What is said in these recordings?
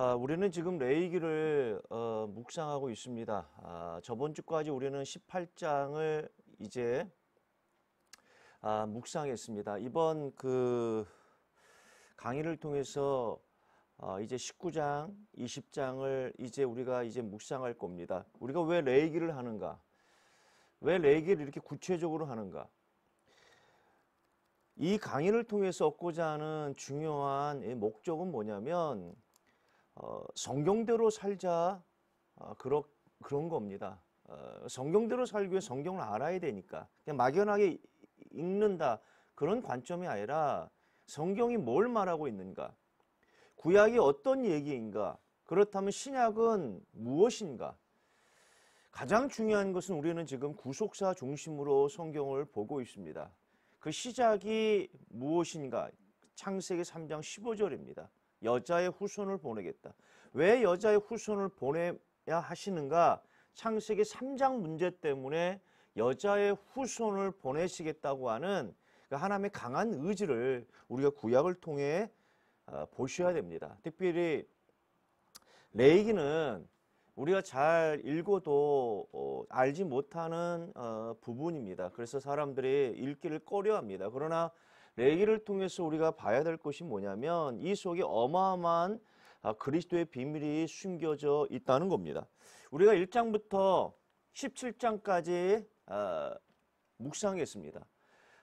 아, 우리는 지금 레이기를 어, 묵상하고 있습니다. 아, 저번 주까지 우리는 18장을 이제 아, 묵상했습니다. 이번 그 강의를 통해서 어, 이제 19장, 20장을 이제 우리가 이제 묵상할 겁니다. 우리가 왜 레이기를 하는가? 왜 레이기를 이렇게 구체적으로 하는가? 이 강의를 통해서 얻고자 하는 중요한 목적은 뭐냐면 어, 성경대로 살자 어, 그러, 그런 겁니다. 어, 성경대로 살기 위해 성경을 알아야 되니까 그냥 막연하게 읽는다 그런 관점이 아니라 성경이 뭘 말하고 있는가 구약이 어떤 얘기인가 그렇다면 신약은 무엇인가 가장 중요한 것은 우리는 지금 구속사 중심으로 성경을 보고 있습니다. 그 시작이 무엇인가 창세기 3장 15절입니다. 여자의 후손을 보내겠다. 왜 여자의 후손을 보내야 하시는가? 창세기 3장 문제 때문에 여자의 후손을 보내시겠다고 하는 그 하나님의 강한 의지를 우리가 구약을 통해 어, 보셔야 됩니다. 특별히 레이기는 우리가 잘 읽어도 어, 알지 못하는 어, 부분입니다. 그래서 사람들이 읽기를 꺼려합니다. 그러나 레기를 통해서 우리가 봐야 될 것이 뭐냐면 이 속에 어마어마한 아, 그리스도의 비밀이 숨겨져 있다는 겁니다. 우리가 1장부터 17장까지 아, 묵상했습니다.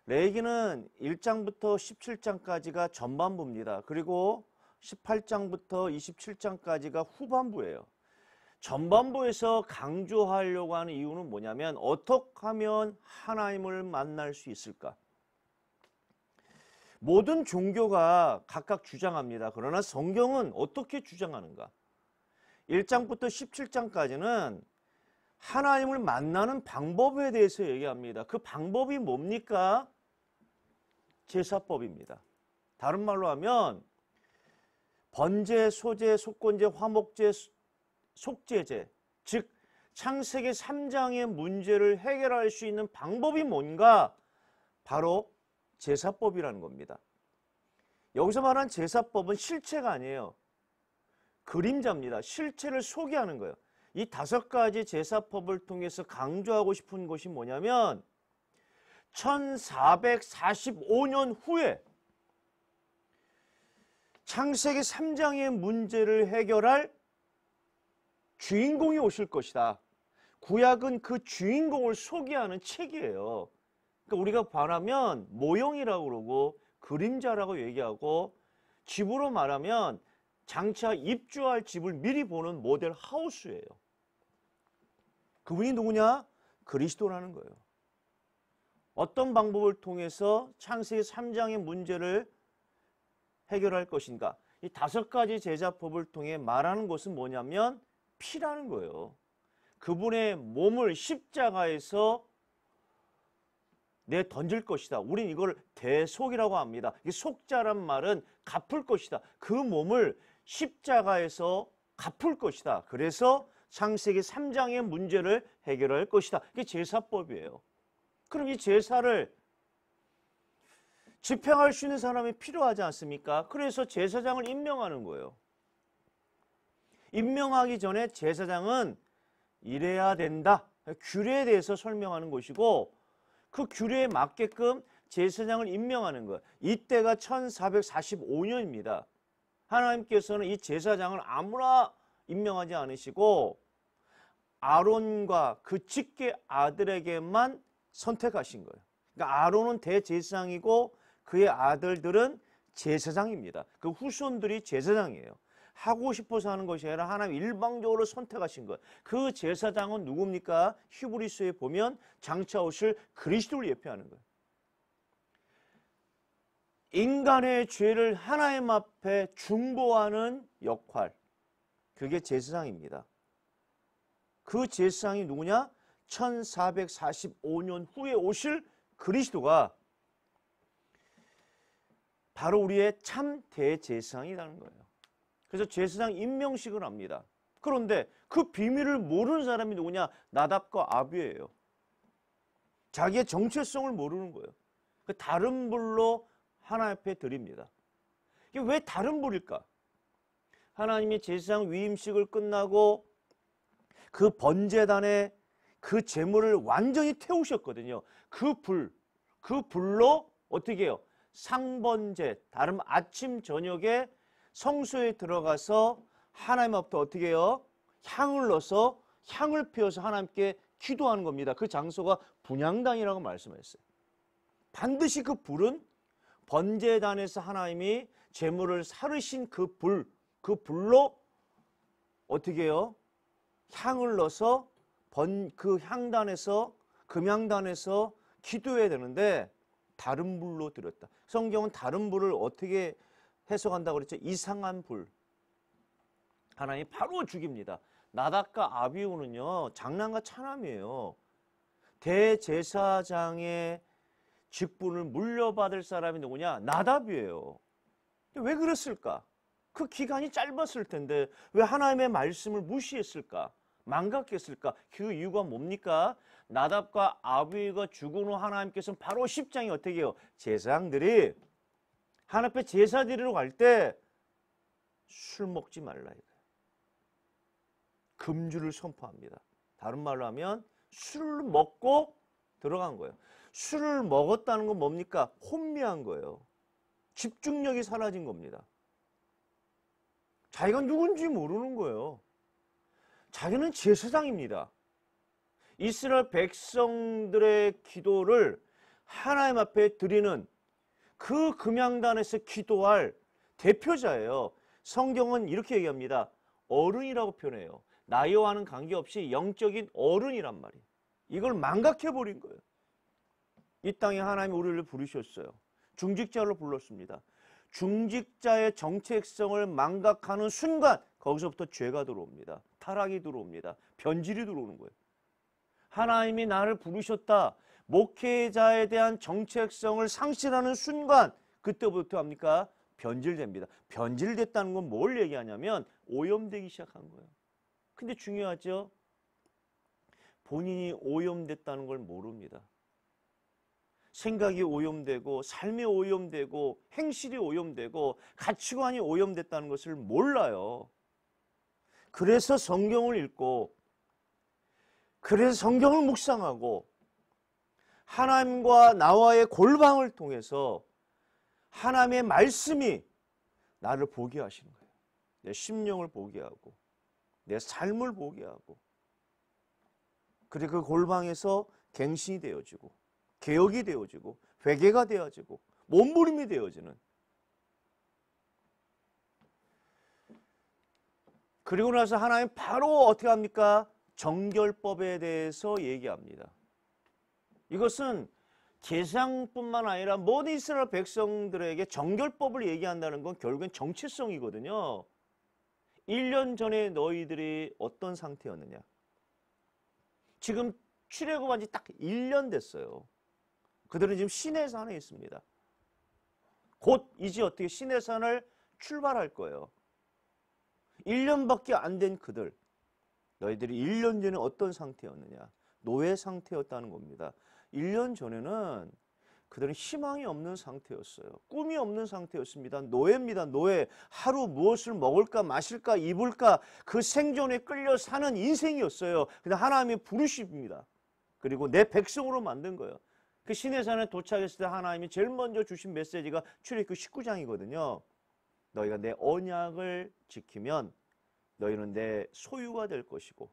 레기는 1장부터 17장까지가 전반부입니다. 그리고 18장부터 27장까지가 후반부예요. 전반부에서 강조하려고 하는 이유는 뭐냐면 어떻게 하면 하나님을 만날 수 있을까? 모든 종교가 각각 주장합니다. 그러나 성경은 어떻게 주장하는가? 1장부터 17장까지는 하나님을 만나는 방법에 대해서 얘기합니다. 그 방법이 뭡니까? 제사법입니다. 다른 말로 하면 번제, 소제, 속건제, 화목제, 속제제 즉 창세기 3장의 문제를 해결할 수 있는 방법이 뭔가 바로 제사법이라는 겁니다. 여기서 말한 제사법은 실체가 아니에요. 그림자입니다. 실체를 소개하는 거예요. 이 다섯 가지 제사법을 통해서 강조하고 싶은 것이 뭐냐면 1445년 후에 창세기 3장의 문제를 해결할 주인공이 오실 것이다. 구약은 그 주인공을 소개하는 책이에요. 그러니까 우리가 바라면 모형이라고 그러고 그림자라고 얘기하고 집으로 말하면 장차 입주할 집을 미리 보는 모델 하우스예요. 그분이 누구냐? 그리스도라는 거예요. 어떤 방법을 통해서 창세기 3장의 문제를 해결할 것인가? 이 다섯 가지 제자법을 통해 말하는 것은 뭐냐면 피라는 거예요. 그분의 몸을 십자가에서 내 던질 것이다. 우린 이걸 대속이라고 합니다. 이 속자란 말은 갚을 것이다. 그 몸을 십자가에서 갚을 것이다. 그래서 창세기 3장의 문제를 해결할 것이다. 이게 제사법이에요. 그럼 이 제사를 집행할 수 있는 사람이 필요하지 않습니까? 그래서 제사장을 임명하는 거예요. 임명하기 전에 제사장은 이래야 된다. 규례에 대해서 설명하는 것이고 그 규례에 맞게끔 제사장을 임명하는 것. 이때가 1445년입니다. 하나님께서는 이 제사장을 아무나 임명하지 않으시고 아론과 그 직계 아들에게만 선택하신 거예요. 그러니까 아론은 대제사장이고 그의 아들들은 제사장입니다. 그 후손들이 제사장이에요. 하고 싶어서 하는 것이 아니라 하나님 일방적으로 선택하신 것. 그 제사장은 누굽니까? 히브리스에 보면 장차 오실 그리스도를 예표하는 거 인간의 죄를 하나님 앞에 중보하는 역할. 그게 제사장입니다. 그 제사장이 누구냐? 1445년 후에 오실 그리스도가 바로 우리의 참 대제사장이라는 거예요. 그래서 제사장 임명식을 합니다. 그런데 그 비밀을 모르는 사람이 누구냐? 나답과 아비예요. 자기의 정체성을 모르는 거예요. 그 다른 불로 하나 앞에 드립니다. 이게 왜 다른 불일까? 하나님이 제사장 위임식을 끝나고 그 번제단에 그 재물을 완전히 태우셨거든요. 그 불, 그 불로 어떻게 해요? 상번제, 다른 아침 저녁에 성소에 들어가서 하나님 앞에 어떻게 해요? 향을 넣어서 향을 피워서 하나님께 기도하는 겁니다. 그 장소가 분향단이라고 말씀했어요. 반드시 그 불은 번제단에서 하나님이 제물을 사르신 그 불, 그 불로 어떻게 해요? 향을 넣어서 번, 그 향단에서 금향단에서 기도해야 되는데 다른 불로 드렸다. 성경은 다른 불을 어떻게 해석한다고 그랬죠. 이상한 불. 하나님 바로 죽입니다. 나닷과 아비우는요. 장난과 차남이에요. 대제사장의 직분을 물려받을 사람이 누구냐? 나답이에요. 왜 그랬을까? 그 기간이 짧았을 텐데 왜 하나님의 말씀을 무시했을까? 망각했을까? 그 이유가 뭡니까? 나답과 아비가 죽은 후 하나님께서는 바로 십장이 어떻게 해요? 제사장들이 하나 앞에 제사 드리러 갈 때 술 먹지 말라 이거예요. 금주를 선포합니다. 다른 말로 하면 술을 먹고 들어간 거예요. 술을 먹었다는 건 뭡니까? 혼미한 거예요. 집중력이 사라진 겁니다. 자기가 누군지 모르는 거예요. 자기는 제사장입니다. 이스라엘 백성들의 기도를 하나님 앞에 드리는 그 금양단에서 기도할 대표자예요. 성경은 이렇게 얘기합니다. 어른이라고 표현해요. 나이와는 관계없이 영적인 어른이란 말이에요. 이걸 망각해버린 거예요. 이 땅에 하나님이 우리를 부르셨어요. 중직자로 불렀습니다. 중직자의 정체성을 망각하는 순간 거기서부터 죄가 들어옵니다. 타락이 들어옵니다. 변질이 들어오는 거예요. 하나님이 나를 부르셨다. 목회자에 대한 정체성을 상실하는 순간 그때부터 합니까? 변질됩니다. 변질됐다는 건 뭘 얘기하냐면 오염되기 시작한 거예요. 근데 중요하죠. 본인이 오염됐다는 걸 모릅니다. 생각이 오염되고 삶이 오염되고 행실이 오염되고 가치관이 오염됐다는 것을 몰라요. 그래서 성경을 읽고 그래서 성경을 묵상하고 하나님과 나와의 골방을 통해서 하나님의 말씀이 나를 보게 하시는 거예요. 내 심령을 보게 하고 내 삶을 보게 하고 그리고 그 골방에서 갱신이 되어지고 개혁이 되어지고 회개가 되어지고 몸부림이 되어지는 그리고 나서 하나님 바로 어떻게 합니까? 정결법에 대해서 얘기합니다. 이것은 개상뿐만 아니라 모든 이스라엘 백성들에게 정결법을 얘기한다는 건 결국엔 정체성이거든요. 1년 전에 너희들이 어떤 상태였느냐. 지금 출애굽한 지딱 1년 됐어요. 그들은 지금 시내산에 있습니다. 곧 이제 어떻게 시내산을 출발할 거예요. 1년밖에 안 된 그들. 너희들이 1년 전에 어떤 상태였느냐. 노예 상태였다는 겁니다. 1년 전에는 그들은 희망이 없는 상태였어요. 꿈이 없는 상태였습니다. 노예입니다. 노예. 하루 무엇을 먹을까 마실까 입을까 그 생존에 끌려 사는 인생이었어요. 근데 하나님의 부르십니다. 그리고 내 백성으로 만든 거예요. 그 시내산에 도착했을 때 하나님이 제일 먼저 주신 메시지가 출애굽 19장이거든요. 너희가 내 언약을 지키면 너희는 내 소유가 될 것이고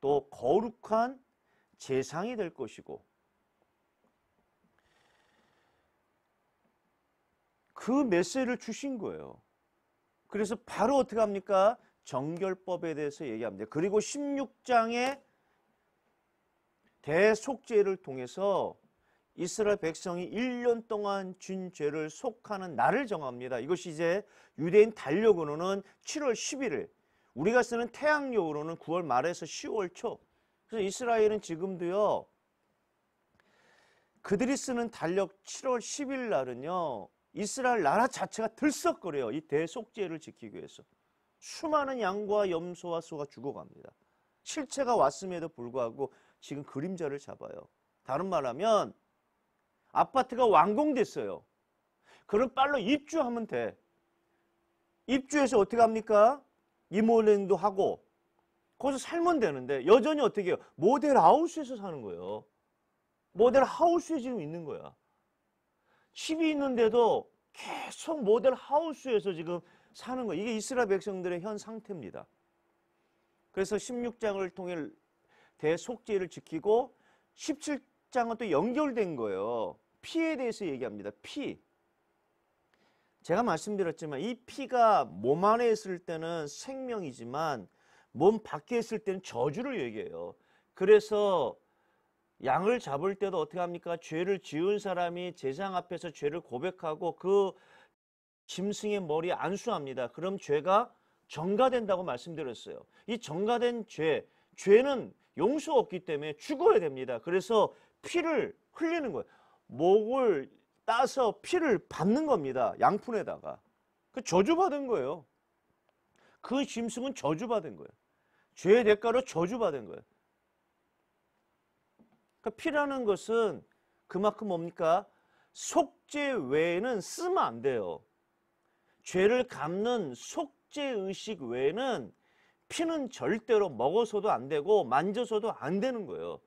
또 거룩한 재상이 될 것이고 그 메시지를 주신 거예요. 그래서 바로 어떻게 합니까? 정결법에 대해서 얘기합니다. 그리고 16장의 대속죄를 통해서 이스라엘 백성이 1년 동안 진 죄를 속하는 날을 정합니다. 이것이 이제 유대인 달력으로는 7월 11일, 우리가 쓰는 태양력으로는 9월 말에서 10월 초. 그래서 이스라엘은 지금도요. 그들이 쓰는 달력 7월 10일 날은요. 이스라엘 나라 자체가 들썩거려요. 이 대속죄를 지키기 위해서. 수많은 양과 염소와 소가 죽어갑니다. 실체가 왔음에도 불구하고 지금 그림자를 잡아요. 다른 말하면 아파트가 완공됐어요. 그럼 빨로 입주하면 돼. 입주해서 어떻게 합니까? 이모랜도 하고 거기서 살면 되는데 여전히 어떻게 해요? 모델 하우스에서 사는 거예요. 모델 하우스에 지금 있는 거야. 집이 있는데도 계속 모델 하우스에서 지금 사는 거예요 이게 이스라엘 백성들의 현 상태입니다. 그래서 16장을 통해 대속죄를 지키고 17장은 또 연결된 거예요. 피에 대해서 얘기합니다. 피. 제가 말씀드렸지만 이 피가 몸 안에 있을 때는 생명이지만 몸 밖에 있을 때는 저주를 얘기해요. 그래서 양을 잡을 때도 어떻게 합니까? 죄를 지은 사람이 제장 앞에서 죄를 고백하고 그 짐승의 머리에 안수합니다. 그럼 죄가 정가된다고 말씀드렸어요. 이 정가된 죄, 죄는 용서 없기 때문에 죽어야 됩니다. 그래서 피를 흘리는 거예요. 목을 따서 피를 받는 겁니다. 양푼에다가. 그 저주받은 거예요. 그 짐승은 저주받은 거예요. 죄의 대가로 저주받은 거예요. 그러니까 피라는 것은 그만큼 뭡니까? 속죄 외에는 쓰면 안 돼요. 죄를 갚는 속죄 의식 외에는 피는 절대로 먹어서도 안 되고 만져서도 안 되는 거예요.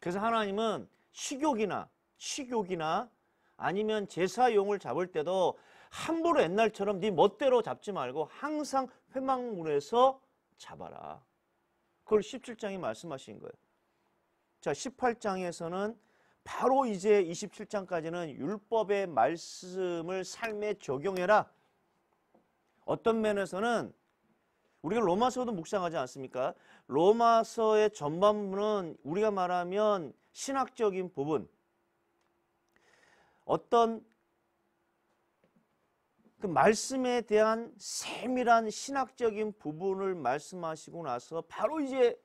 그래서 하나님은 식욕이나 식욕이나 아니면 제사용을 잡을 때도 함부로 옛날처럼 네 멋대로 잡지 말고 항상 회막문에서 잡아라. 그걸 17장이 말씀하신 거예요. 자, 18장에서는 바로 이제 27장까지는 율법의 말씀을 삶에 적용해라. 어떤 면에서는 우리가 로마서도 묵상하지 않습니까? 로마서의 전반부는 우리가 말하면 신학적인 부분, 어떤 그 말씀에 대한 세밀한 신학적인 부분을 말씀하시고 나서 바로 이제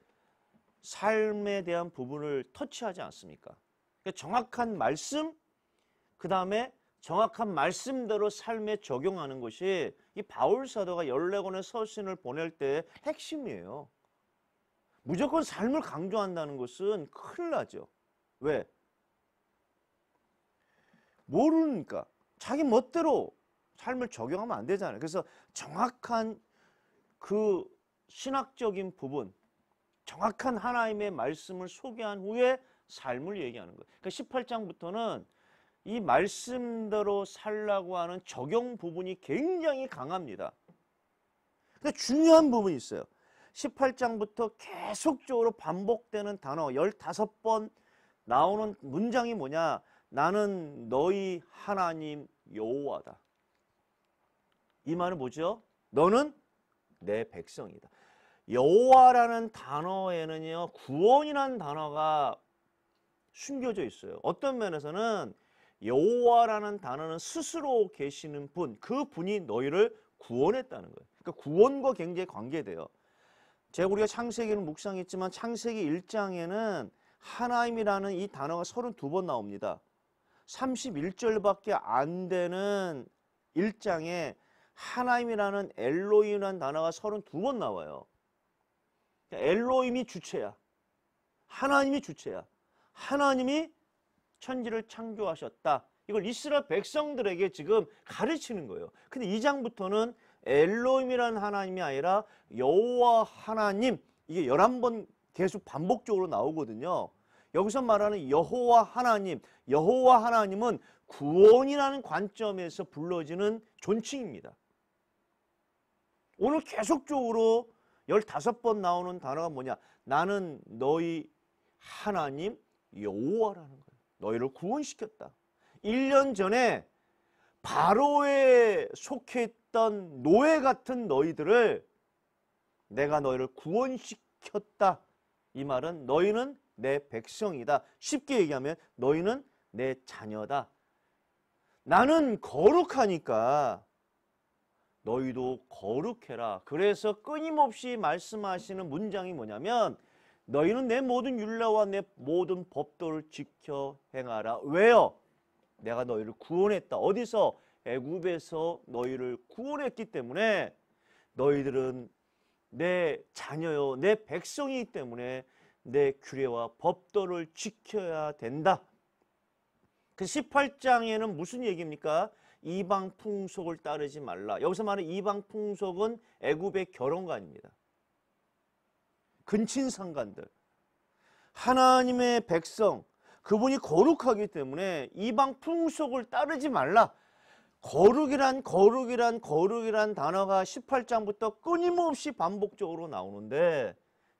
삶에 대한 부분을 터치하지 않습니까? 그러니까 정확한 말씀, 그 다음에 정확한 말씀대로 삶에 적용하는 것이 이 바울 사도가 14권의 서신을 보낼 때 핵심이에요. 무조건 삶을 강조한다는 것은 큰일 나죠. 왜? 모르니까 자기 멋대로 삶을 적용하면 안 되잖아요. 그래서 정확한 그 신학적인 부분, 정확한 하나님의 말씀을 소개한 후에 삶을 얘기하는 거예요. 그러니까 18장부터는 이 말씀대로 살라고 하는 적용 부분이 굉장히 강합니다. 근데 중요한 부분이 있어요. 18장부터 계속적으로 반복되는 단어 15번 나오는 문장이 뭐냐? 나는 너희 하나님 여호와다. 이 말은 뭐죠? 너는 내 백성이다. 여호와라는 단어에는요 구원이란 단어가 숨겨져 있어요. 어떤 면에서는 여호와라는 단어는 스스로 계시는 분, 그 분이 너희를 구원했다는 거예요. 그러니까 구원과 굉장히 관계돼요. 제가 우리가 창세기는 묵상했지만 창세기 1장에는 하나님이라는 이 단어가 32번 나옵니다. 31절밖에 안 되는 1장에 하나님이라는 엘로이라는 단어가 32번 나와요. 엘로임이 주체야. 하나님이 주체야. 하나님이 천지를 창조하셨다. 이걸 이스라엘 백성들에게 지금 가르치는 거예요. 근데 이장부터는 엘로임이라는 하나님이 아니라 여호와 하나님 이게 11번 계속 반복적으로 나오거든요. 여기서 말하는 여호와 하나님, 여호와 하나님은 구원이라는 관점에서 불러지는 존칭입니다. 오늘 계속적으로 15번 나오는 단어가 뭐냐? 나는 너희 하나님 여호와라는 거예요. 너희를 구원시켰다. 1년 전에 바로에 속해 있던 노예 같은 너희들을 내가 너희를 구원시켰다. 이 말은 너희는 내 백성이다. 쉽게 얘기하면 너희는 내 자녀다. 나는 거룩하니까 너희도 거룩해라. 그래서 끊임없이 말씀하시는 문장이 뭐냐면 너희는 내 모든 율라와내 모든 법도를 지켜 행하라. 왜요? 내가 너희를 구원했다. 어디서? 애굽에서 너희를 구원했기 때문에 너희들은 내 자녀요, 내 백성이기 때문에 내 규례와 법도를 지켜야 된다. 그 18장에는 무슨 얘기입니까? 이방 풍속을 따르지 말라. 여기서 말하는 이방 풍속은 애굽의 결혼관입니다. 근친상간들. 하나님의 백성, 그분이 거룩하기 때문에 이방 풍속을 따르지 말라. 거룩이란 거룩이란 거룩이란 단어가 18장부터 끊임없이 반복적으로 나오는데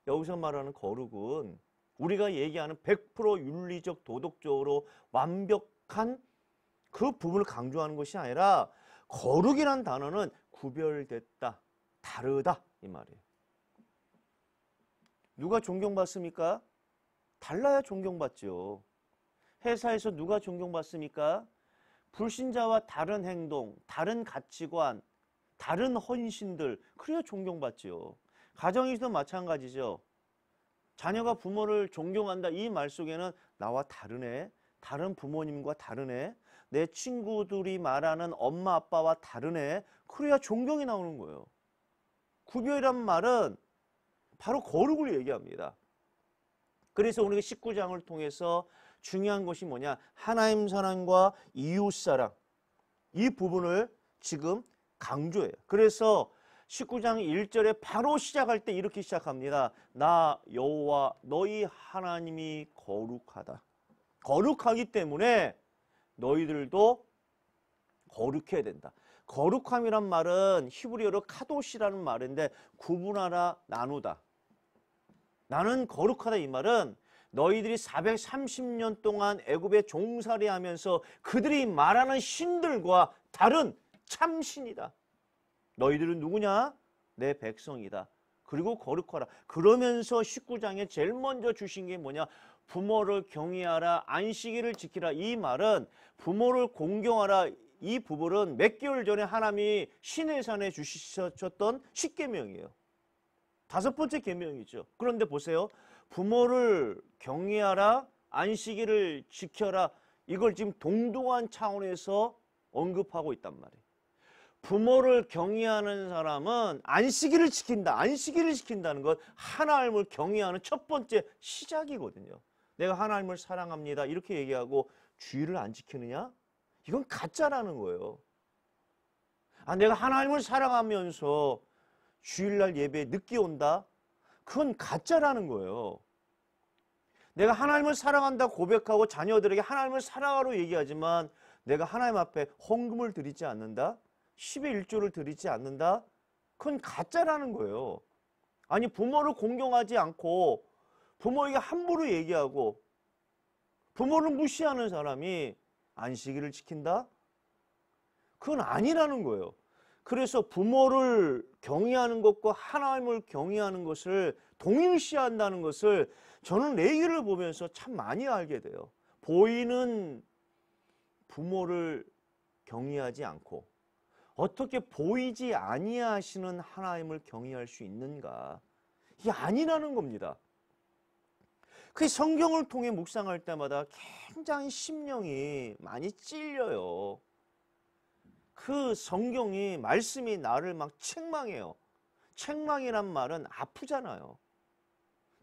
여기서 말하는 거룩은 우리가 얘기하는 100% 윤리적 도덕적으로 완벽한 그 부분을 강조하는 것이 아니라 거룩이란 단어는 구별됐다, 다르다 이 말이에요. 누가 존경받습니까? 달라야 존경받죠. 회사에서 누가 존경받습니까? 불신자와 다른 행동, 다른 가치관, 다른 헌신들 그래야 존경받지요. 가정에서도 마찬가지죠. 자녀가 부모를 존경한다 이 말 속에는 나와 다른 애, 다른 부모님과 다른 애, 내 친구들이 말하는 엄마 아빠와 다르네. 그래야 존경이 나오는 거예요. 구별이란 말은 바로 거룩을 얘기합니다. 그래서 오늘 19장을 통해서 중요한 것이 뭐냐? 하나님 사랑과 이웃 사랑. 이 부분을 지금 강조해요. 그래서 19장 1절에 바로 시작할 때 이렇게 시작합니다. 나 여호와 너희 하나님이 거룩하다. 거룩하기 때문에 너희들도 거룩해야 된다. 거룩함이란 말은 히브리어로 카도시라는 말인데 구분하라 나누다. 나는 거룩하다 이 말은 너희들이 430년 동안 애굽에 종살이 하면서 그들이 말하는 신들과 다른 참신이다. 너희들은 누구냐? 내 백성이다. 그리고 거룩하라. 그러면서 19장에 제일 먼저 주신 게 뭐냐? 부모를 경외하라 안식일을 지키라 이 말은 부모를 공경하라 이 부분은 몇 개월 전에 하나님이 신의 산에 주셨던 십계명이에요. 다섯 번째 계명이죠. 그런데 보세요. 부모를 경외하라 안식일을 지켜라 이걸 지금 동등한 차원에서 언급하고 있단 말이에요. 부모를 경외하는 사람은 안식일을 지킨다. 안식일을 지킨다는 건 하나님을 경외하는 첫 번째 시작이거든요. 내가 하나님을 사랑합니다. 이렇게 얘기하고 주의를 안 지키느냐? 이건 가짜라는 거예요. 아, 내가 하나님을 사랑하면서 주일날 예배에 늦게 온다? 그건 가짜라는 거예요. 내가 하나님을 사랑한다 고백하고 자녀들에게 하나님을 사랑하러 얘기하지만 내가 하나님 앞에 헌금을 드리지 않는다? 10의 1조를 드리지 않는다? 그건 가짜라는 거예요. 아니 부모를 공경하지 않고 부모에게 함부로 얘기하고 부모를 무시하는 사람이 안식일을 지킨다? 그건 아니라는 거예요. 그래서 부모를 경외하는 것과 하나님을 경외하는 것을 동일시한다는 것을 저는 레이를 보면서 참 많이 알게 돼요. 보이는 부모를 경외하지 않고 어떻게 보이지 아니하시는 하나님을 경외할 수 있는가? 이게 아니라는 겁니다. 그 성경을 통해 묵상할 때마다 굉장히 심령이 많이 찔려요. 그 성경이 말씀이 나를 막 책망해요. 책망이란 말은 아프잖아요.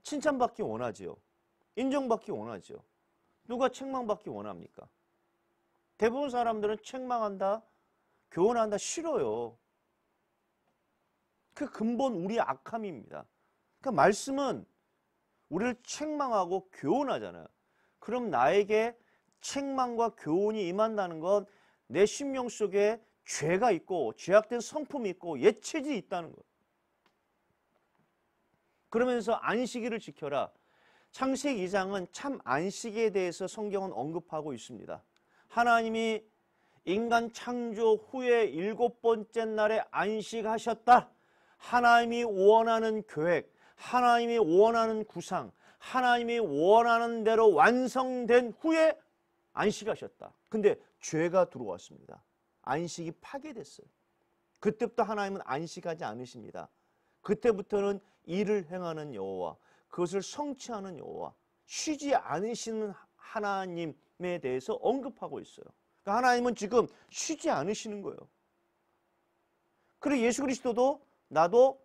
칭찬받기 원하지요. 인정받기 원하지요. 누가 책망받기 원합니까? 대부분 사람들은 책망한다, 교훈한다 싫어요. 그 근본 우리 악함입니다. 그러니까 말씀은 우리를 책망하고 교훈하잖아요. 그럼 나에게 책망과 교훈이 임한다는 건 내 심령 속에 죄가 있고 죄악된 성품이 있고 예체질 있다는 것. 그러면서 안식일을 지켜라. 창세기 2장은 참 안식에 대해서 성경은 언급하고 있습니다. 하나님이 인간 창조 후에 일곱 번째 날에 안식하셨다. 하나님이 원하는 계획, 하나님이 원하는 구상, 하나님이 원하는 대로 완성된 후에 안식하셨다. 근데 죄가 들어왔습니다. 안식이 파괴됐어요. 그때부터 하나님은 안식하지 않으십니다. 그때부터는 일을 행하는 여호와, 그것을 성취하는 여호와, 쉬지 않으시는 하나님에 대해서 언급하고 있어요. 그러니까 하나님은 지금 쉬지 않으시는 거예요. 그리고 예수 그리스도도 나도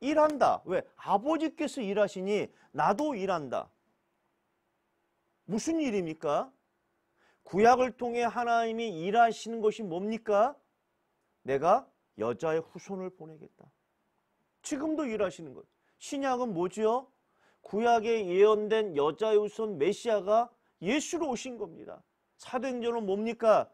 일한다. 왜? 아버지께서 일하시니 나도 일한다. 무슨 일입니까? 구약을 통해 하나님이 일하시는 것이 뭡니까? 내가 여자의 후손을 보내겠다. 지금도 일하시는 것. 신약은 뭐지요? 구약에 예언된 여자의 후손 메시아가 예수로 오신 겁니다. 사도행전은 뭡니까?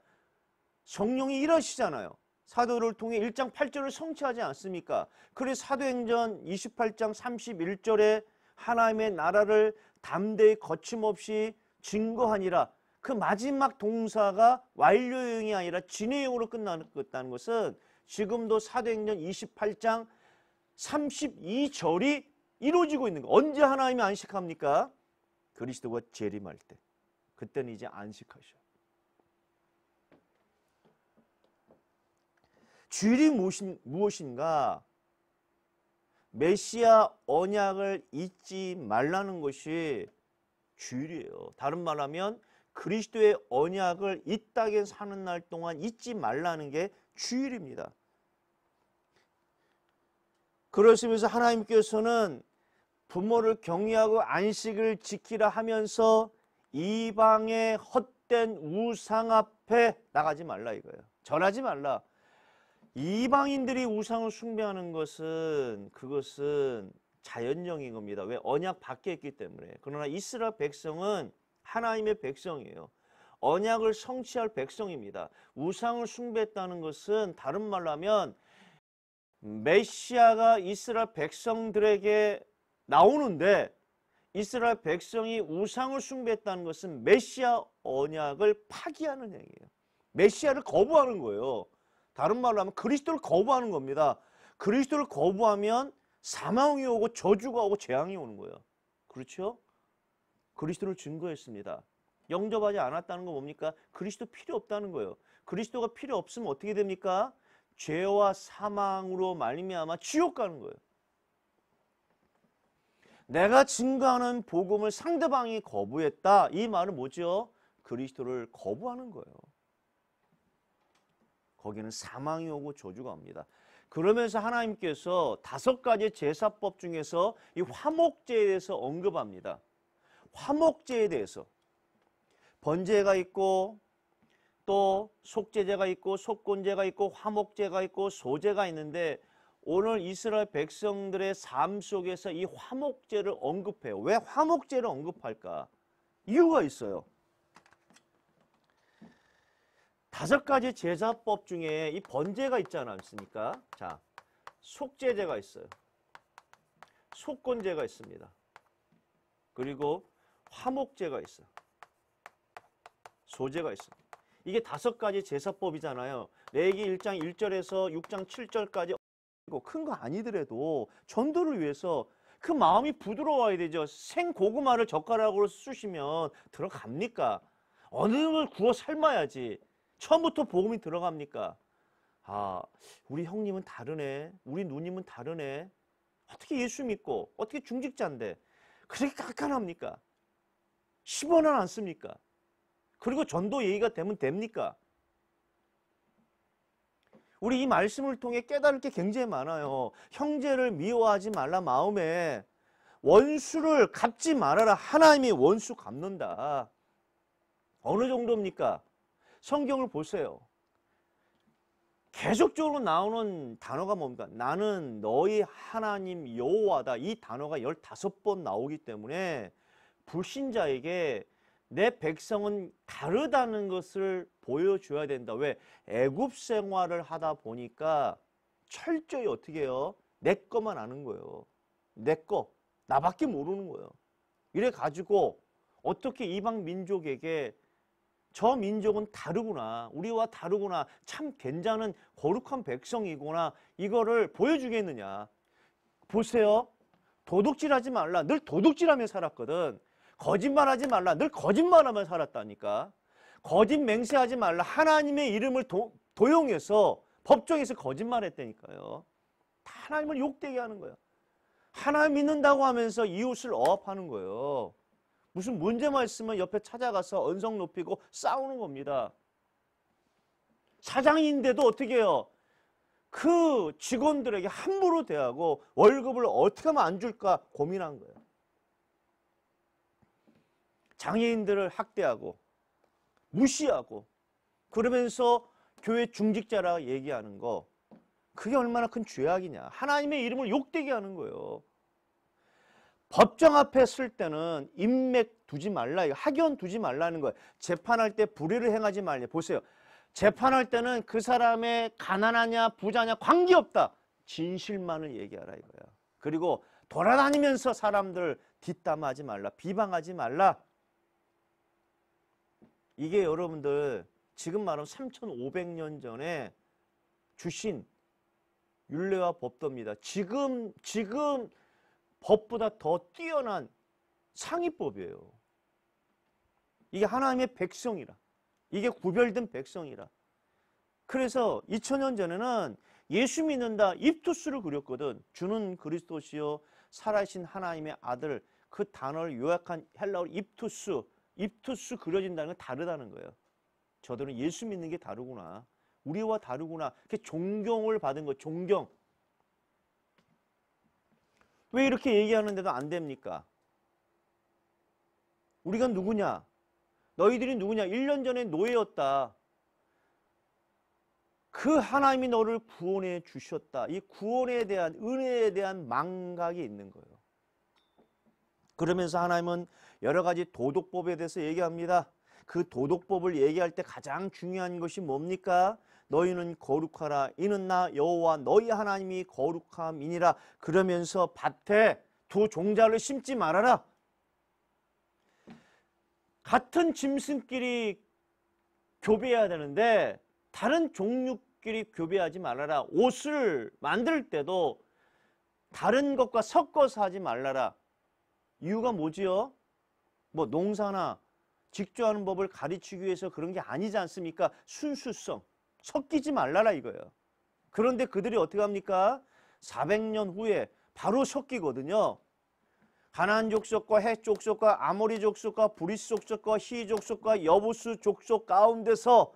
성령이 일하시잖아요. 사도를 통해 1장 8절을 성취하지 않습니까? 그래서 사도행전 28장 31절에 하나님의 나라를 담대히 거침없이 증거하니라 그 마지막 동사가 완료형이 아니라 진행형으로 끝났다는 것은 지금도 사도행전 28장 32절이 이루어지고 있는 거 언제 하나님이 안식합니까? 그리스도가 재림할 때 그때는 이제 안식하셔 주일이 무엇인가? 메시아 언약을 잊지 말라는 것이 주일이에요. 다른 말하면 그리스도의 언약을 이 땅에 사는 날 동안 잊지 말라는 게 주일입니다. 그러시면서 하나님께서는 부모를 경외하고 안식을 지키라 하면서 이방의 헛된 우상 앞에 나가지 말라 이거예요. 전하지 말라. 이방인들이 우상을 숭배하는 것은 그것은 자연적인 겁니다. 왜? 언약 밖에 있기 때문에. 그러나 이스라엘 백성은 하나님의 백성이에요. 언약을 성취할 백성입니다. 우상을 숭배했다는 것은 다른 말로 하면 메시아가 이스라엘 백성들에게 나오는데 이스라엘 백성이 우상을 숭배했다는 것은 메시아 언약을 파기하는 행위예요. 메시아를 거부하는 거예요. 다른 말로 하면 그리스도를 거부하는 겁니다. 그리스도를 거부하면 사망이 오고 저주가 오고 재앙이 오는 거예요. 그렇죠? 그리스도를 증거했습니다. 영접하지 않았다는 건 뭡니까? 그리스도 필요 없다는 거예요. 그리스도가 필요 없으면 어떻게 됩니까? 죄와 사망으로 말미암아 지옥 가는 거예요. 내가 증거하는 복음을 상대방이 거부했다. 이 말은 뭐죠? 그리스도를 거부하는 거예요. 거기는 사망이 오고 저주가 옵니다. 그러면서 하나님께서 다섯 가지 제사법 중에서 이 화목제에 대해서 언급합니다. 화목제에 대해서 번제가 있고 또 속제제가 있고 속건제가 있고 화목제가 있고 소제가 있는데 오늘 이스라엘 백성들의 삶 속에서 이 화목제를 언급해요. 왜 화목제를 언급할까? 이유가 있어요. 다섯 가지 제사법 중에 이 번제가 있지 않습니까? 자, 속제제가 있어요. 속건제가 있습니다. 그리고 화목제가 있어요. 소제가 있어요. 이게 다섯 가지 제사법이잖아요. 레기 1장 1절에서 6장 7절까지 큰 거 아니더라도 전도를 위해서 그 마음이 부드러워야 되죠. 생고구마를 젓가락으로 쑤시면 들어갑니까? 어느 걸 구워 삶아야지. 처음부터 복음이 들어갑니까? 아, 우리 형님은 다르네. 우리 누님은 다르네. 어떻게 예수 믿고, 어떻게 중직자인데, 그렇게 깐깐합니까? 10원은 안 씁니까? 그리고 전도 예의가 되면 됩니까? 우리 이 말씀을 통해 깨달을 게 굉장히 많아요. 형제를 미워하지 말라 마음에 원수를 갚지 말아라. 하나님이 원수 갚는다. 어느 정도입니까? 성경을 보세요. 계속적으로 나오는 단어가 뭡니까? 나는 너희 하나님 여호와다. 이 단어가 15번 나오기 때문에 불신자에게 내 백성은 다르다는 것을 보여줘야 된다. 왜? 애굽 생활을 하다 보니까 철저히 어떻게 해요? 내 것만 아는 거예요. 내 거. 나밖에 모르는 거예요. 이래 가지고 어떻게 이방 민족에게 저 민족은 다르구나. 우리와 다르구나. 참 괜찮은 거룩한 백성이구나. 이거를 보여주겠느냐. 보세요. 도둑질하지 말라. 늘 도둑질하며 살았거든. 거짓말하지 말라. 늘 거짓말하며 살았다니까. 거짓 맹세하지 말라. 하나님의 이름을 도, 도용해서 법정에서 거짓말했다니까요. 다 하나님을 욕되게 하는 거야. 하나 믿는다고 하면서 이웃을 억압하는 거예요. 무슨 문제만 있으면 옆에 찾아가서 언성 높이고 싸우는 겁니다. 사장인데도 어떻게 해요? 그 직원들에게 함부로 대하고 월급을 어떻게 하면 안 줄까 고민한 거예요. 장애인들을 학대하고 무시하고 그러면서 교회 중직자라 얘기하는 거 그게 얼마나 큰 죄악이냐. 하나님의 이름을 욕되게 하는 거예요. 법정 앞에 쓸 때는 인맥 두지 말라. 학연 두지 말라는 거예요. 재판할 때 불의를 행하지 말래 보세요. 재판할 때는 그 사람의 가난하냐 부자냐 관계없다. 진실만을 얘기하라 이거야. 그리고 돌아다니면서 사람들 뒷담하지 화 말라. 비방하지 말라. 이게 여러분들 지금 말하면 3,500년 전에 주신 윤례와 법도입니다. 지금 지금 법보다 더 뛰어난 상위법이에요. 이게 하나님의 백성이라. 이게 구별된 백성이라. 그래서 2000년 전에는 예수 믿는다 입투수를 그렸거든. 주는 그리스도시요 살아신 하나님의 아들 그 단어를 요약한 헬라어 입투수 입투수 그려진다는 건 다르다는 거예요. 저들은 예수 믿는 게 다르구나. 우리와 다르구나. 그 존경을 받은 거, 존경. 왜 이렇게 얘기하는데도 안 됩니까? 우리가 누구냐? 너희들이 누구냐? 1년 전에 노예였다. 그 하나님이 너를 구원해 주셨다. 이 구원에 대한 은혜에 대한 망각이 있는 거예요. 그러면서 하나님은 여러 가지 도덕법에 대해서 얘기합니다. 그 도덕법을 얘기할 때 가장 중요한 것이 뭡니까? 너희는 거룩하라 이는 나 여호와 너희 하나님이 거룩함이니라 그러면서 밭에 두 종자를 심지 말아라 같은 짐승끼리 교배해야 되는데 다른 종류끼리 교배하지 말아라 옷을 만들 때도 다른 것과 섞어서 하지 말라라 이유가 뭐지요? 뭐 농사나 직조하는 법을 가르치기 위해서 그런 게 아니지 않습니까? 순수성 섞이지 말라라 이거예요. 그런데 그들이 어떻게 합니까? 400년 후에 바로 섞이거든요. 가나 족속과 헷 족속과 아모리 족속과 브리스 족속과 히 족속과 여부수 족속 가운데서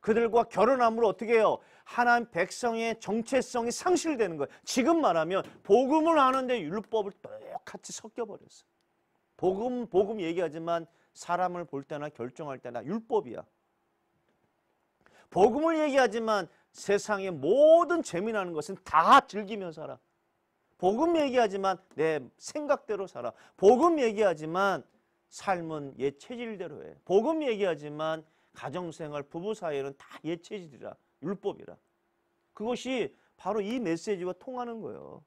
그들과 결혼함으로 어떻게 해요? 하나님 백성의 정체성이 상실되는 거예요. 지금 말하면 복음을 하는데 율법을 똑같이 섞여버렸어. 복음 복음 얘기하지만 사람을 볼 때나 결정할 때나 율법이야. 복음을 얘기하지만 세상의 모든 재미나는 것은 다 즐기며 살아. 복음 얘기하지만 내 생각대로 살아. 복음 얘기하지만 삶은 옛 체질대로 해. 복음 얘기하지만 가정생활, 부부 사이는 다옛 체질이라. 율법이라. 그것이 바로 이 메시지와 통하는 거예요.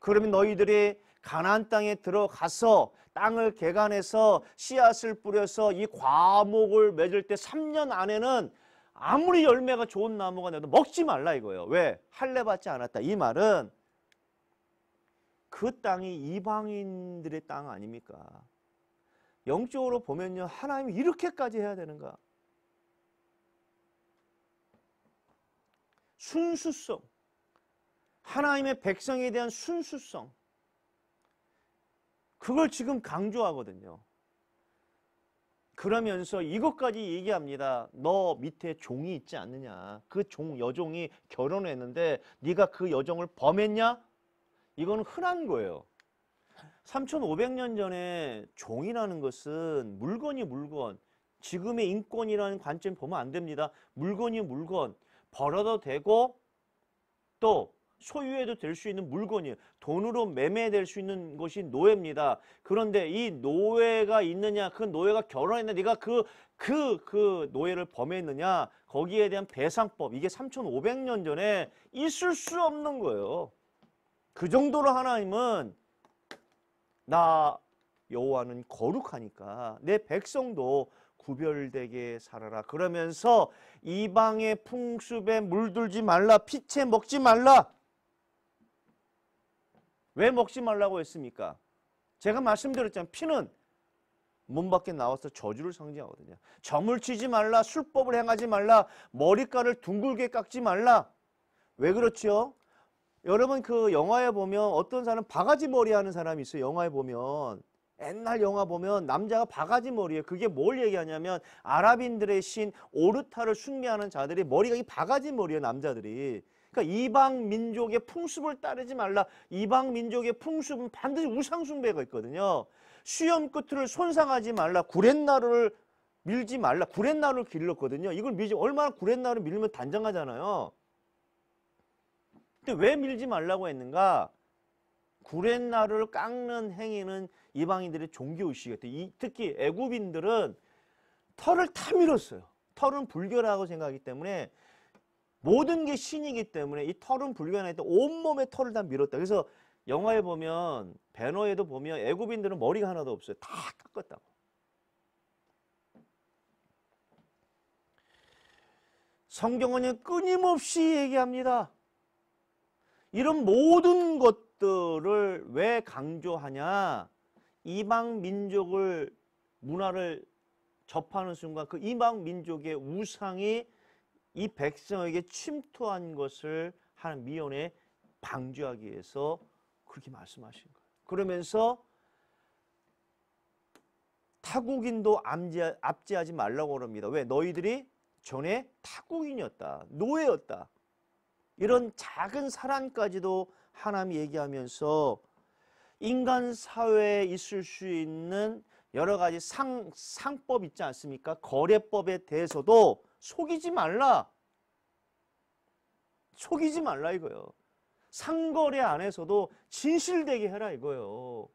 그러면 너희들이 가나 땅에 들어가서 땅을 개간해서 씨앗을 뿌려서 이 과목을 맺을 때 3년 안에는 아무리 열매가 좋은 나무가 내도 먹지 말라 이거예요. 왜? 할례 받지 않았다. 이 말은 그 땅이 이방인들의 땅 아닙니까? 영적으로 보면요. 하나님이 이렇게까지 해야 되는가? 순수성. 하나님의 백성에 대한 순수성. 그걸 지금 강조하거든요. 그러면서 이것까지 얘기합니다. 너 밑에 종이 있지 않느냐. 그 종, 여종이 결혼했는데 네가 그 여종을 범했냐? 이건 흔한 거예요. 3,500년 전에 종이라는 것은 물건이 물건, 지금의 인권이라는 관점 보면 안 됩니다. 물건이 물건, 벌어도 되고 또 소유해도 될 수 있는 물건이에요. 돈으로 매매될 수 있는 것이 노예입니다. 그런데 이 노예가 있느냐, 그 노예가 결혼했냐, 네가 그, 그, 그 노예를 범했느냐, 거기에 대한 배상법, 이게 3,500년 전에 있을 수 없는 거예요. 그 정도로 하나님은 나 여호와는 거룩하니까 내 백성도 구별되게 살아라. 그러면서 이방의 풍습에 물들지 말라. 피채 먹지 말라. 왜 먹지 말라고 했습니까? 제가 말씀드렸잖아요. 피는 문 밖에 나와서 저주를 상징하거든요. 점을 치지 말라, 술법을 행하지 말라, 머리카락을 둥글게 깎지 말라. 왜그렇지 여러분 그 영화에 보면 어떤 사람 바가지 머리 하는 사람이 있어요. 영화에 보면 옛날 영화 보면 남자가 바가지 머리에 그게 뭘 얘기하냐면 아랍인들의 신 오르타를 숭배하는 자들이 머리가 이 바가지 머리에 남자들이 그러니까 이방 민족의 풍습을 따르지 말라. 이방 민족의 풍습은 반드시 우상 숭배가 있거든요. 수염 끝을 손상하지 말라. 구렛나루를 밀지 말라. 구렛나루를 길렀거든요. 이걸 밀지 얼마나 구렛나루 를 밀면 단장하잖아요. 근데 왜 밀지 말라고 했는가? 구렛나루를 깎는 행위는 이방인들의 종교의식이었대 특히 애굽인들은 털을 다 밀었어요. 털은 불교라고 생각하기 때문에 모든 게 신이기 때문에 이 털은 불변했다. 온몸에 털을 다 밀었다. 그래서 영화에 보면 배너에도 보면 애굽인들은 머리가 하나도 없어요. 다 깎았다고. 성경은 끊임없이 얘기합니다. 이런 모든 것들을 왜 강조하냐? 이방 민족을 문화를 접하는 순간 그 이방 민족의 우상이 이 백성에게 침투한 것을 하는 미연에 방지하기 위해서 그렇게 말씀하신 거예요. 그러면서 타국인도 압제, 하지 말라고 그럽니다. 왜? 너희들이 전에 타국인이었다. 노예였다. 이런 작은 사람까지도 하나님이 얘기하면서 인간 사회에 있을 수 있는 여러 가지 상, 상법 있지 않습니까? 거래법에 대해서도 속이지 말라. 속이지 말라 이거요. 상거래 안에서도 진실되게 해라 이거요.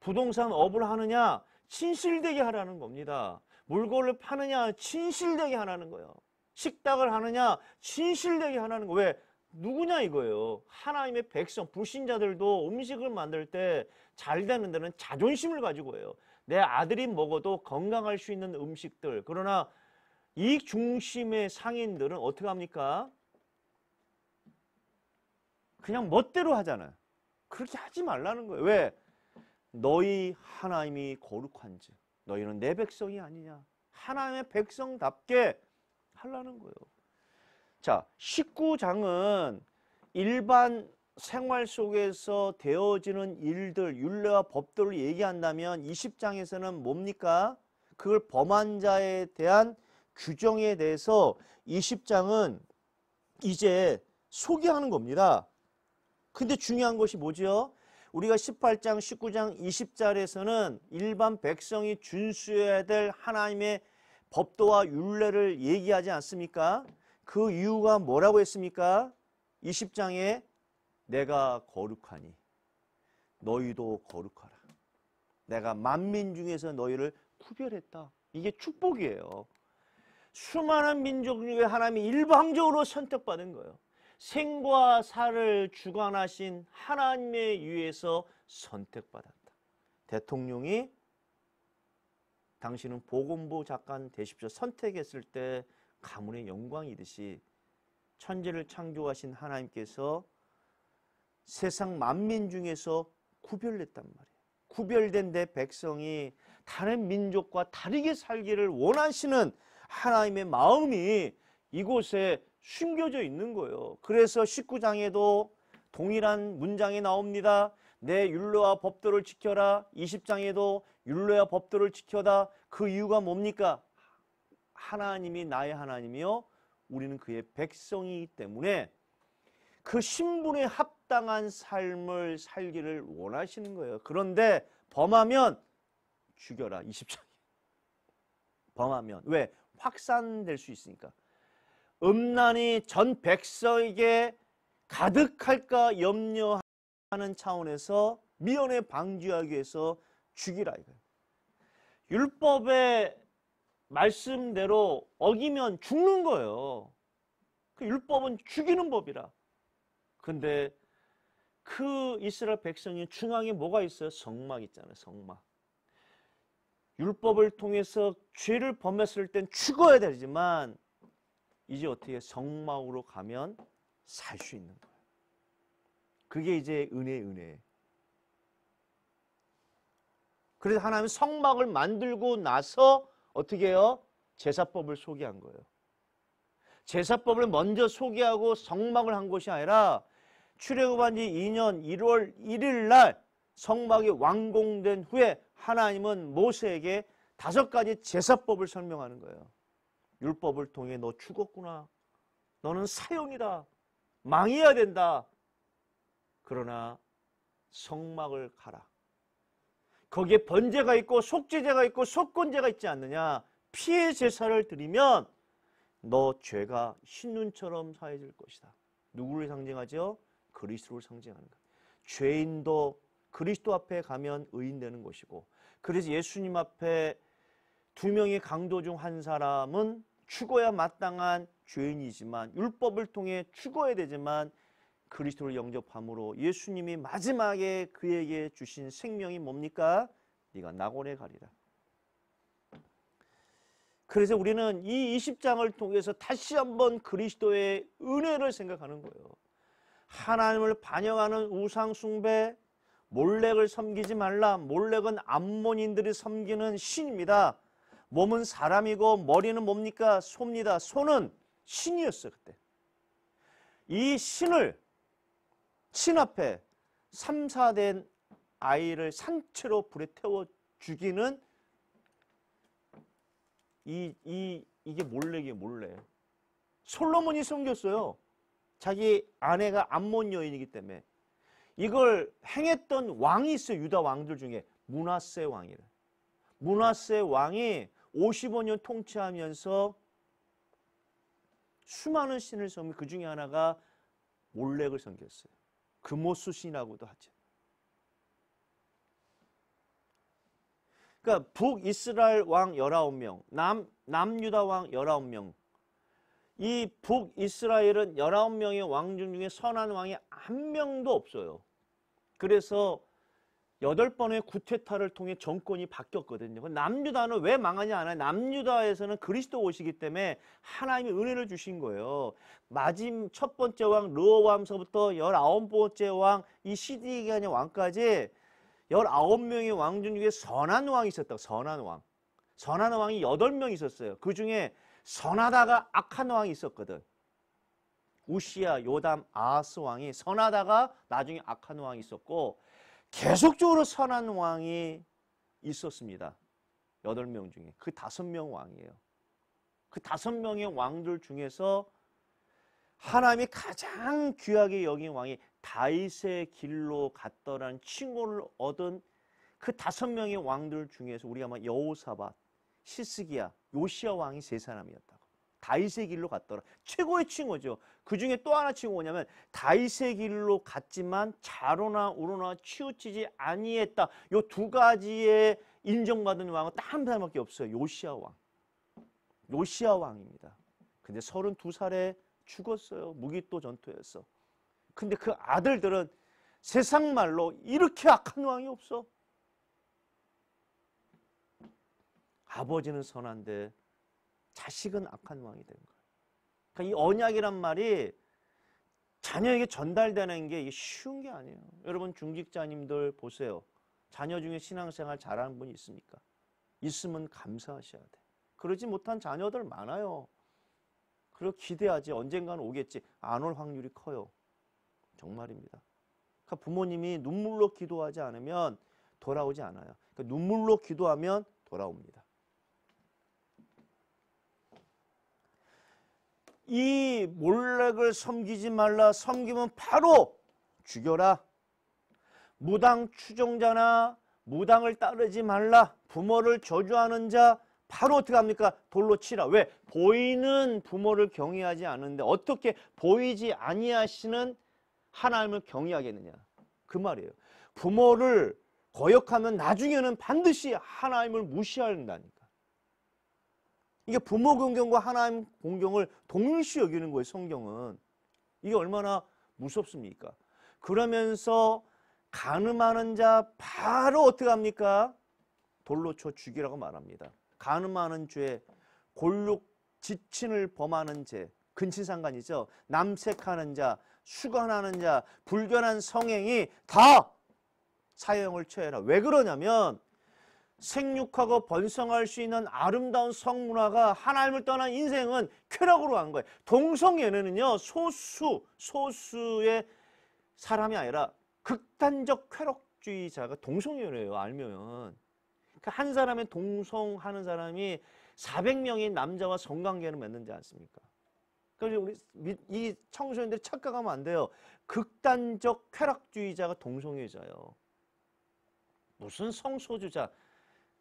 부동산 업을 하느냐 진실되게 하라는 겁니다. 물건을 파느냐 진실되게 하라는 거예요. 식당을 하느냐 진실되게 하라는 거. 왜? 누구냐 이거예요. 하나님의 백성, 불신자들도 음식을 만들 때 잘 되는 데는 자존심을 가지고 해요. 내 아들이 먹어도 건강할 수 있는 음식들. 그러나 이 중심의 상인들은 어떻게 합니까? 그냥 멋대로 하잖아요. 그렇게 하지 말라는 거예요. 왜? 너희 하나님이 거룩한지 너희는 내 백성이 아니냐. 하나님의 백성답게 하려는 거예요. 자, 19장은 일반 생활 속에서 되어지는 일들, 윤례와 법들을 얘기한다면 20장에서는 뭡니까? 그걸 범한 자에 대한 규정에 대해서 20장은 이제 소개하는 겁니다. 근데 중요한 것이 뭐지 우리가 18장, 19장, 20절에서는 일반 백성이 준수해야 될 하나님의 법도와 율례를 얘기하지 않습니까? 그 이유가 뭐라고 했습니까? 20장에 내가 거룩하니 너희도 거룩하라. 내가 만민 중에서 너희를 구별했다. 이게 축복이에요. 수많은 민족 중에 하나님이 일방적으로 선택받은 거예요. 생과 사를 주관하신 하나님에 의해서 선택받았다. 대통령이 당신은 보건부 작관 되십시오. 선택했을 때 가문의 영광이듯이 천지를 창조하신 하나님께서 세상 만민 중에서 구별됐단 말이에요. 구별된 내 백성이 다른 민족과 다르게 살기를 원하시는 하나님의 마음이 이곳에 숨겨져 있는 거예요. 그래서 19장에도 동일한 문장이 나옵니다. 내 율로와 법도를 지켜라. 20장에도 율로와 법도를 지켜다. 그 이유가 뭡니까? 하나님이 나의 하나님이요. 우리는 그의 백성이기 때문에 그 신분에 합당한 삶을 살기를 원하시는 거예요. 그런데 범하면 죽여라. 20장. 범하면. 왜? 확산될 수 있으니까. 음란이 전 백성에게 가득할까 염려하는 차원에서 미연에 방지하기 위해서 죽이라 이거예요. 율법의 말씀대로 어기면 죽는 거예요. 그 율법은 죽이는 법이라. 근데 그 이스라엘 백성이 중앙에 뭐가 있어요? 성막 있잖아요. 성막. 율법을 통해서 죄를 범했을 땐 죽어야 되지만 이제 어떻게 성막으로 가면 살 수 있는 거예요. 그게 이제 은혜 은혜. 그래서 하나님 성막을 만들고 나서 어떻게 해요? 제사법을 소개한 거예요. 제사법을 먼저 소개하고 성막을 한 것이 아니라 출애굽한 지 2년 1월 1일 날 성막이 완공된 후에 하나님은 모세에게 다섯 가지 제사법을 설명하는 거예요. 율법을 통해 너 죽었구나. 너는 사형이다. 망해야 된다. 그러나 성막을 가라. 거기에 번제가 있고 속죄제가 있고 속건제가 있지 않느냐. 피해 제사를 드리면 너 죄가 흰눈처럼 사해질 것이다. 누구를 상징하죠? 그리스도를 상징하는 거. 죄인도 그리스도 앞에 가면 의인 되는 것이고 그래서 예수님 앞에 두 명의 강도 중 한 사람은 죽어야 마땅한 죄인이지만 율법을 통해 죽어야 되지만 그리스도를 영접함으로 예수님이 마지막에 그에게 주신 생명이 뭡니까? 네가 낙원에 가리라. 그래서 우리는 이 20장을 통해서 다시 한번 그리스도의 은혜를 생각하는 거예요. 하나님을 반영하는 우상숭배, 몰렉을 섬기지 말라. 몰렉은 암몬인들이 섬기는 신입니다. 몸은 사람이고 머리는 뭡니까? 소입니다. 소는 신이었어요, 그때. 이 신을 신 앞에 3, 사된 아이를 산채로 불에 태워 죽이는 이, 이, 이게 몰렉이에요 몰래. 솔로몬이 섬겼어요 자기 아내가 암몬 여인이기 때문에. 이걸 행했던 왕이 있어요. 유다 왕들 중에 문하세 왕이래. 문하세 왕이 55년 통치하면서 수많은 신을 섬긴 그 중에 하나가 몰렉을 섬겼어요. 금오수 신이라고도 하죠. 그러니까 북이스라엘 왕 19명, 남, 남유다 왕 19명, 이 북이스라엘은 19명의 왕 중 중에 선한 왕이 한 명도 없어요. 그래서 8번의 구테타를 통해 정권이 바뀌었거든요. 남유다는 왜 망하냐 안 하냐. 남유다에서는 그리스도 오시기 때문에 하나님이 은혜를 주신 거예요. 마지첫 번째 왕르어왕서부터 19번째 왕이 시디기간의 왕까지 19명의 왕 중에 중 선한 왕이 있었다. 선한 왕. 선한 왕이 8명 있었어요. 그 중에 선하다가 악한 왕이 있었거든. 우시아, 요담, 아하스 왕이 선하다가 나중에 악한 왕이 있었고 계속적으로 선한 왕이 있었습니다. 여덟 명 중에. 그 다섯 명 왕이에요. 그 다섯 명의 왕들 중에서 하나님이 가장 귀하게 여긴 왕이 다윗의 길로 갔더라는 칭호를 얻은 그 다섯 명의 왕들 중에서 우리가 아마 여호사밧, 시스기야, 요시아 왕이 세 사람이었다고. 다윗의 길로 갔더라. 최고의 칭호죠. 그 중에 또 하나 칭호 뭐냐면 다윗의 길로 갔지만 자로나 우로나 치우치지 아니했다. 요 두 가지의 인정받은 왕은 딱 한 사람밖에 없어요. 요시아 왕. 요시아 왕입니다. 근데 32살에 죽었어요. 무기또 전투에서. 근데 그 아들들은 세상 말로 이렇게 악한 왕이 없어. 아버지는 선한데 자식은 악한 왕이 된 거예요. 그러니까 이 언약이란 말이 자녀에게 전달되는 게 쉬운 게 아니에요. 여러분 중직자님들 보세요. 자녀 중에 신앙생활 잘하는 분이 있습니까? 있으면 감사하셔야 돼. 그러지 못한 자녀들 많아요. 그리고 기대하지. 언젠가는 오겠지. 안 올 확률이 커요. 정말입니다. 그러니까 부모님이 눈물로 기도하지 않으면 돌아오지 않아요. 그러니까 눈물로 기도하면 돌아옵니다. 이 몰락을 섬기지 말라 섬기면 바로 죽여라 무당 추종자나 무당을 따르지 말라 부모를 저주하는 자 바로 어떻게 합니까? 돌로 치라. 왜? 보이는 부모를 경외하지 않는데 어떻게 보이지 아니하시는 하나님을 경외하겠느냐. 그 말이에요. 부모를 거역하면 나중에는 반드시 하나님을 무시한다니까. 이게 부모 공경과 하나님 공경을 동시 여기는 거예요, 성경은. 이게 얼마나 무섭습니까? 그러면서 가늠하는 자 바로 어떻게 합니까? 돌로 쳐 죽이라고 말합니다. 가늠하는 죄, 골육 지친을 범하는 죄, 근친상간이죠. 남색하는 자, 수간하는 자, 불결한 성행이 다 사형을 처해라. 왜 그러냐면 생육하고 번성할 수 있는 아름다운 성문화가 하나님을 떠난 인생은 쾌락으로 간 거예요. 동성애는요 소수, 소수의 사람이 아니라 극단적 쾌락주의자가 동성애예요 알면. 그한 그러니까 사람의 동성하는 사람이 400명의 남자와 성관계를 맺는지 않습니까? 그래서 그러니까 우리 이 청소년들이 착각하면 안 돼요. 극단적 쾌락주의자가 동성애자요 무슨 성소주자,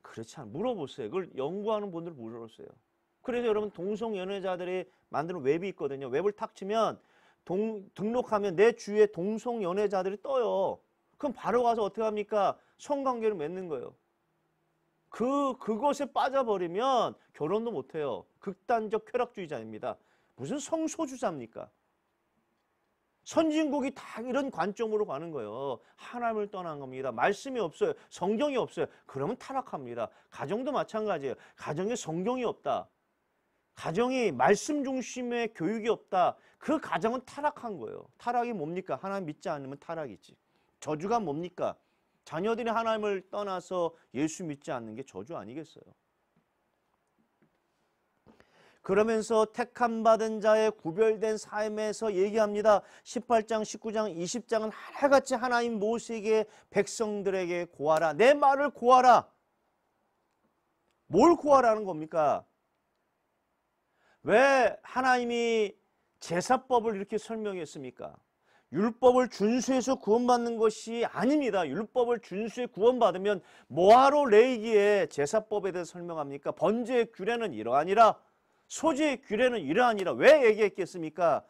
그렇지 않아. 요 물어보세요. 그걸 연구하는 분들 물어보세요. 그래서 여러분 동성 연애자들이 만드는 웹이 있거든요. 웹을 탁 치면 동, 등록하면 내 주위에 동성 연애자들이 떠요. 그럼 바로 가서 어떻게 합니까? 성관계를 맺는 거예요. 그 그것에 빠져버리면 결혼도 못 해요. 극단적 쾌락주의자입니다. 무슨 성소주자입니까? 선진국이 다 이런 관점으로 가는 거예요. 하나님을 떠난 겁니다. 말씀이 없어요. 성경이 없어요. 그러면 타락합니다. 가정도 마찬가지예요. 가정에 성경이 없다. 가정이 말씀 중심의 교육이 없다. 그 가정은 타락한 거예요. 타락이 뭡니까? 하나님 믿지 않으면 타락이지. 저주가 뭡니까? 자녀들이 하나님을 떠나서 예수 믿지 않는 게 저주 아니겠어요? 그러면서 택함 받은 자의 구별된 삶에서 얘기합니다. 18장, 19장, 20장은 하나같이 하나님 모세에게 백성들에게 고하라. 내 말을 고하라. 뭘 고하라는 겁니까? 왜 하나님이 제사법을 이렇게 설명했습니까? 율법을 준수해서 구원받는 것이 아닙니다. 율법을 준수해 구원받으면 뭐하러 레이기에 제사법에 대해 설명합니까? 번제의 규례는 이러하니라. 소재의 규례는 이러하니라 왜 얘기했겠습니까?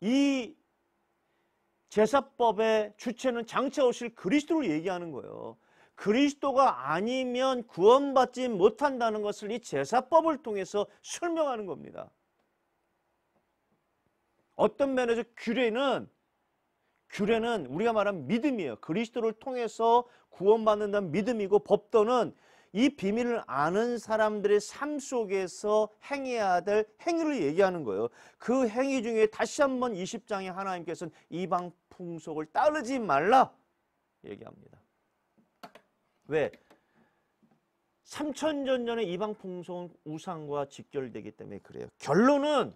이 제사법의 주체는 장차 오실 그리스도를 얘기하는 거예요. 그리스도가 아니면 구원받지 못한다는 것을 이 제사법을 통해서 설명하는 겁니다. 어떤 면에서 규례는 규례는 우리가 말한 믿음이에요. 그리스도를 통해서 구원받는다는 믿음이고 법도는 이 비밀을 아는 사람들의 삶 속에서 행해야 될 행위를 얘기하는 거예요. 그 행위 중에 다시 한번 20장에 하나님께서는 이방 풍속을 따르지 말라 얘기합니다. 왜? 3천년 전에 이방 풍속은 우상과 직결되기 때문에 그래요. 결론은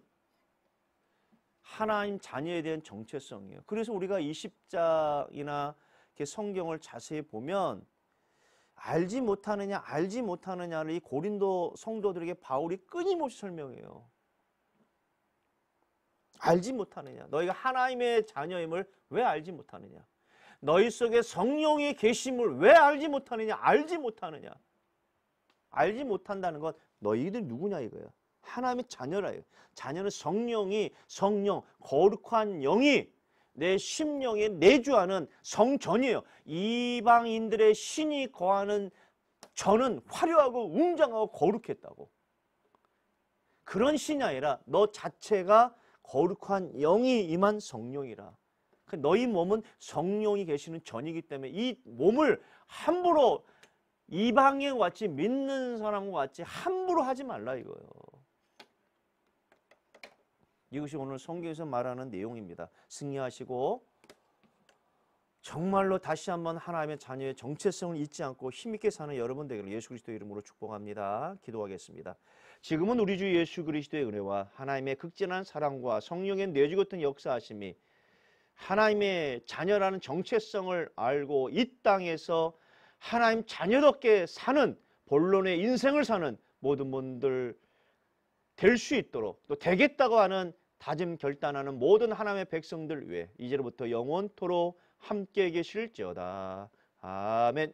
하나님 자녀에 대한 정체성이에요. 그래서 우리가 20장이나 성경을 자세히 보면 알지 못하느냐 알지 못하느냐를 이 고린도 성도들에게 바울이 끊임없이 설명해요. 알지 못하느냐 너희가 하나님의 자녀임을 왜 알지 못하느냐 너희 속에 성령이 계심을 왜 알지 못하느냐 알지 못하느냐 알지 못한다는 건 너희들 누구냐 이거야 하나님의 자녀라 이 자녀는 성령이 성령 거룩한 영이 내 심령에 내주하는 성전이에요. 이방인들의 신이 거하는 저는 화려하고 웅장하고 거룩했다고. 그런 신이 아니라 너 자체가 거룩한 영이 임한 성령이라. 그 너희 몸은 성령이 계시는 전이기 때문에 이 몸을 함부로 이방인 같이 믿는 사람과 같이 함부로 하지 말라 이거예요. 이것이 오늘 성경에서 말하는 내용입니다. 승리하시고 정말로 다시 한번 하나님의 자녀의 정체성을 잊지 않고 힘있게 사는 여러분 되기를 예수 그리스도 이름으로 축복합니다. 기도하겠습니다. 지금은 우리 주 예수 그리스도의 은혜와 하나님의 극진한 사랑과 성령의 내주 같은 역사하심이 하나님의 자녀라는 정체성을 알고 이 땅에서 하나님 자녀답게 사는 본론의 인생을 사는 모든 분들 될 수 있도록 또 되겠다고 하는 다짐 결단하는 모든 하나님의 백성들 위해 이제로부터 영원토록 함께 계실지어다. 아멘.